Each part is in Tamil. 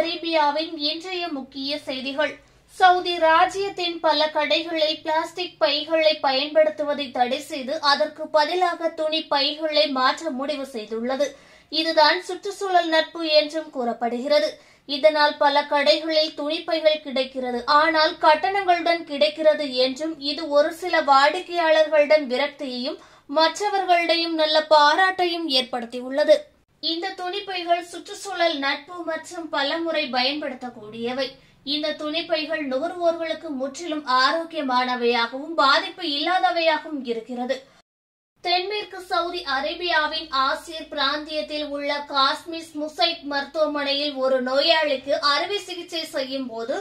அரேபியாவின் இன்றைய முக்கிய செய்திகள் சவுதி ராஜ்யத்தின் பல கடைகளில் பிளாஸ்டிக் பைகளை பயன்படுத்துவதை தடை செய்து அதற்கு பதிலாக துணி பைகளை மாற்ற முடிவு செய்துள்ளது இதுதான் சுற்றுச்சூழல் நட்பு என்றும் கூறப்படுகிறது இதனால் பல கடைகளில் துணிப்பைகள் கிடைக்கிறது ஆனால் கட்டணங்களுடன் கிடைக்கிறது என்றும் இது ஒரு சில வாடிக்கையாளர்களிடம் விரக்தியையும் மற்றவர்களிடையும் நல்ல பாராட்டையும் ஏற்படுத்தியுள்ளது இந்த துணிப்பைகள் சுற்றுச்சூழல் நட்பு மற்றும் பலமுறை பயன்படுத்தக்கூடியவை இந்த துணிப்பைகள் நுகர்வோர்களுக்கு முற்றிலும் ஆரோக்கியமானவையாகவும் பாதிப்பு இல்லாதவையாகவும் இருக்கிறது தென்மேற்கு சவுதி அரேபியாவின் ஆசிர் பிராந்தியத்தில் உள்ள காஸ்மிஸ் முசைட் மருத்துவமனையில் ஒரு நோயாளிக்கு அறுவை சிகிச்சை செய்யும் போது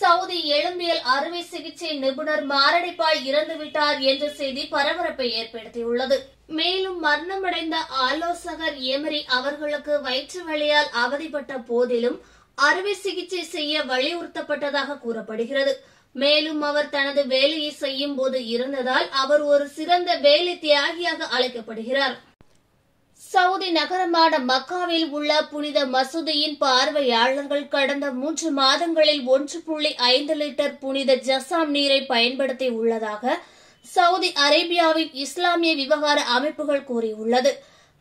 சவுதி எலும்பியல் அறுவை சிகிச்சை நிபுணர் மாரடைப்பால் இறந்துவிட்டார் என்ற செய்தி பரபரப்பை ஏற்படுத்தியுள்ளது மேலும் மரணமடைந்த ஆலோசகர் எமரி அவர்களுக்கு வயிற்று வழியால் அவதிப்பட்ட போதிலும் அறுவை சிகிச்சை செய்ய வலியுறுத்தப்பட்டதாக கூறப்படுகிறது மேலும் அவர் தனது வேலையை செய்யும் போது இருந்ததால் அவர் ஒரு சிறந்த வேலை தியாகியாக அழைக்கப்படுகிறார் சவுதி நகரமான மக்காவில் உள்ள புனித மசூதியின் பார்வையாளர்கள் கடந்த மூன்று மாதங்களில் ஒன்று புள்ளி ஐந்து லிட்டர் புனித ஜசாம் நீரை பயன்படுத்தி உள்ளதாக சவுதி அரேபியாவின் இஸ்லாமிய விவகார அமைப்புகள் கூறியுள்ளது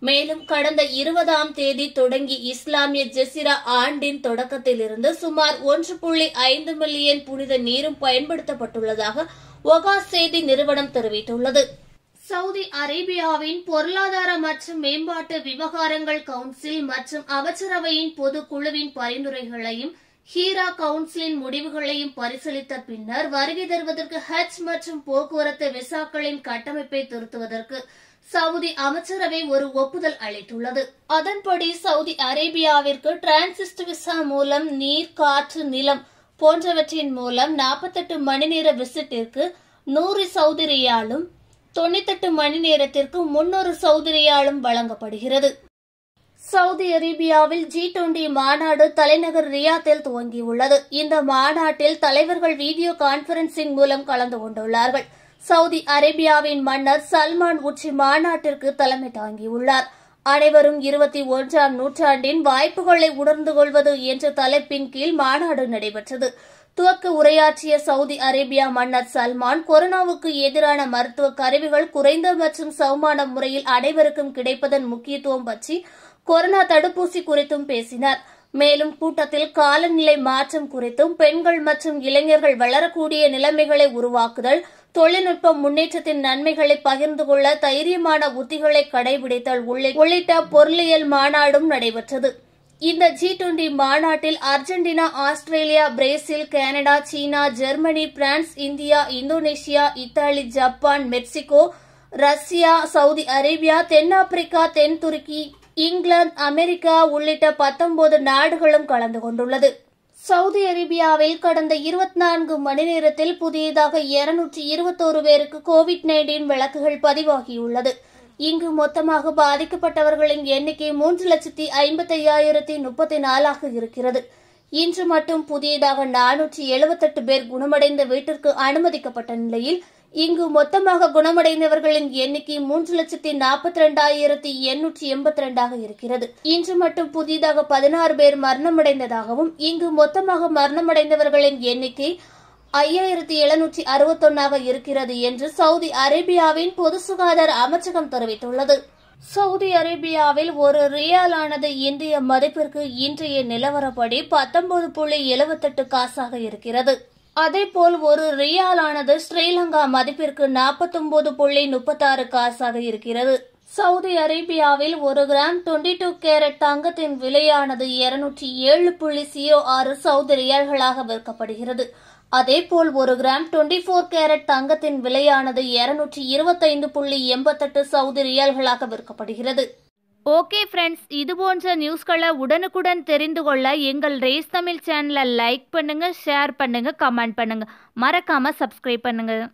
மேலும் கடந்த இருபதாம் தேதி தொடங்கி இஸ்லாமிய ஜெசிரா ஆண்டின் தொடக்கத்திலிருந்து சுமார் ஒன்று புள்ளி ஐந்து மில்லியன் புனித நீரும் பயன்படுத்தப்பட்டுள்ளதாக ஒகா செய்தி நிறுவனம் தெரிவித்துள்ளது சவுதி அரேபியாவின் பொருளாதார மற்றும் மேம்பாட்டு விவகாரங்கள் கவுன்சில் மற்றும் அமைச்சரவையின் பொதுக்குழுவின் பரிந்துரைகளையும் ஹீரா கவுன்சிலின் முடிவுகளையும் பரிசீலித்த பின்னர் வருகை தருவதற்கு ஹஜ் மற்றும் போக்குவரத்து விசாக்களின் கட்டமைப்பை திருத்துவதற்கு சவுதி அமைச்சரவை ஒரு ஒப்புதல் அளித்துள்ளது அதன்படி சவுதி அரேபியாவிற்கு டிரான்சிஸ்ட் விசா மூலம் நீர் காற்று நிலம் போன்றவற்றின் மூலம் நாற்பத்தெட்டு மணி நேர விசிட்டிற்கு நூறு சவுதி ரியாலும் தொண்ணூத்தெட்டு மணி நேரத்திற்கு முன்னொரு சவுதிரியாலும் வழங்கப்படுகிறது சவுதி அரேபியாவில் ஜி டுவெண்டி மாநாடு தலைநகர் ரியாத்தில் துவங்கியுள்ளது இந்த மாநாட்டில் தலைவர்கள் வீடியோ கான்பரன்சிங் மூலம் கலந்து கொண்டுள்ளார்கள் சவுதி அரேபியாவின் மன்னர் சல்மான் உச்சி மாநாட்டிற்கு தலைமை தாங்கியுள்ளார் அனைவரும் இருபத்தி ஒன்றாம் நூற்றாண்டின் வாய்ப்புகளை உணர்ந்து கொள்வது என்ற தலைப்பின் கீழ் மாநாடு நடைபெற்றது துவக்க உரையாற்றிய சவுதி அரேபியா மன்னர் சல்மான் கொரோனாவுக்கு எதிரான மருத்துவ கருவிகள் குறைந்த மற்றும் சவுமான முறையில் அனைவருக்கும் கிடைப்பதன் முக்கியத்துவம் பற்றி கொரோனா தடுப்பூசி குறித்தும் பேசினார் மேலும் கூட்டத்தில் காலநிலை மாற்றம் குறித்தும் பெண்கள் மற்றும் இளைஞர்கள் வளரக்கூடிய நிலைமைகளை உருவாக்குதல் தொழில்நுட்ப முன்னேற்றத்தின் நன்மைகளை பகிர்ந்து கொள்ள தைரியமான உத்திகளை கடைபிடித்தல் உள்ளிட்ட பொருளியல் மாநாடும் நடைபெற்றது இந்த ஜி டுவெண்டி மாநாட்டில் அர்ஜென்டினா ஆஸ்திரேலியா பிரேசில் கனடா சீனா Germany France India Indonesia Italy Japan Mexico Russia Saudi Arabia தென்னாப்பிரிக்கா தென் துருக்கி இங்கிலாந்து அமெரிக்கா உள்ளிட்ட பத்தொன்பது நாடுகளும் கலந்து கொண்டுள்ளது சவுதி அரேபியாவில் கடந்த இருபத்தி நான்கு மணி நேரத்தில் புதியதாக இருநூற்றி இருபத்தோரு பேருக்கு கோவிட் நைன்டீன் விளக்குகள் பதிவாகியுள்ளது இங்கு மொத்தமாக பாதிக்கப்பட்டவர்களின் எண்ணிக்கை மூன்று லட்சத்தி ஐம்பத்தையாயிரத்தி முப்பத்தி நாலாக இருக்கிறது இன்று மட்டும் புதியதாக நானூற்றி எழுபத்தெட்டு பேர் குணமடைந்த வீட்டிற்கு அனுமதிக்கப்பட்ட நிலையில் இங்கு மொத்தமாக குணமடைந்தவர்களின் எண்ணிக்கை மூன்று லட்சத்தி நாற்பத்தி ரெண்டாயிரத்தி எண்ணூற்றி எண்பத்தி ரெண்டாக இருக்கிறது இன்று மட்டும் புதிதாக பதினாறு பேர் மரணமடைந்ததாகவும் இங்கு மொத்தமாக மரணமடைந்தவர்களின் எண்ணிக்கை ஐயாயிரத்தி எழுநூற்றி அறுபத்தொன்னாக இருக்கிறது என்று சவுதி அரேபியாவின் பொது சுகாதார அமைச்சகம் தெரிவித்துள்ளது சவுதி அரேபியாவில் ஒரு ரியாலானது இந்திய மதிப்பிற்கு இன்றைய நிலவரப்படி பத்தொன்பது புள்ளி எழுபத்தெட்டு காசாக இருக்கிறது அதேபோல் ஒரு ரியாலானது ஸ்ரீலங்கா மதிப்பிற்கு நாற்பத்தொன்பது புள்ளி முப்பத்தாறு காசாக இருக்கிறது சவுதி அரேபியாவில் ஒரு கிராம் டுவெண்டி டூ கேரட் தங்கத்தின் விலையானது இருநூற்றி ஏழு புள்ளி சியோ ஆறு சவுதி ரியால்களாக விற்கப்படுகிறது அதேபோல் ஒரு கிராம் டுவெண்டி போர் கேரட் தங்கத்தின் விலையானது இருநூற்றி இருபத்தைந்து புள்ளி எண்பத்தெட்டு சவுதி ரியல்களாக விற்கப்படுகிறது ஓகே ஃப்ரெண்ட்ஸ் இது போன்ற நியூஸ்களை உடனுக்குடன் தெரிந்து கொள்ள எங்கள் ரேஸ் தமிழ் சேனலை லைக் பண்ணுங்கள் ஷேர் பண்ணுங்கள் கமெண்ட் பண்ணுங்கள் மறக்காமல் சப்ஸ்கிரைப் பண்ணுங்கள்